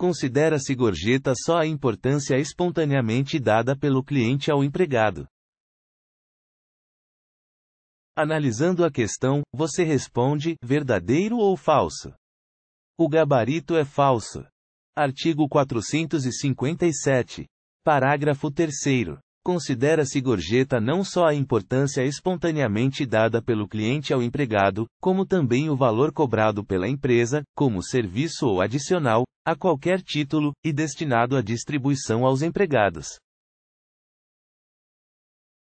Considera-se gorjeta só a importância espontaneamente dada pelo cliente ao empregado. Analisando a questão, você responde: verdadeiro ou falso? O gabarito é falso. Artigo 457. Parágrafo 3. Considera-se gorjeta não só a importância espontaneamente dada pelo cliente ao empregado, como também o valor cobrado pela empresa, como serviço ou adicional, a qualquer título, e destinado à distribuição aos empregados.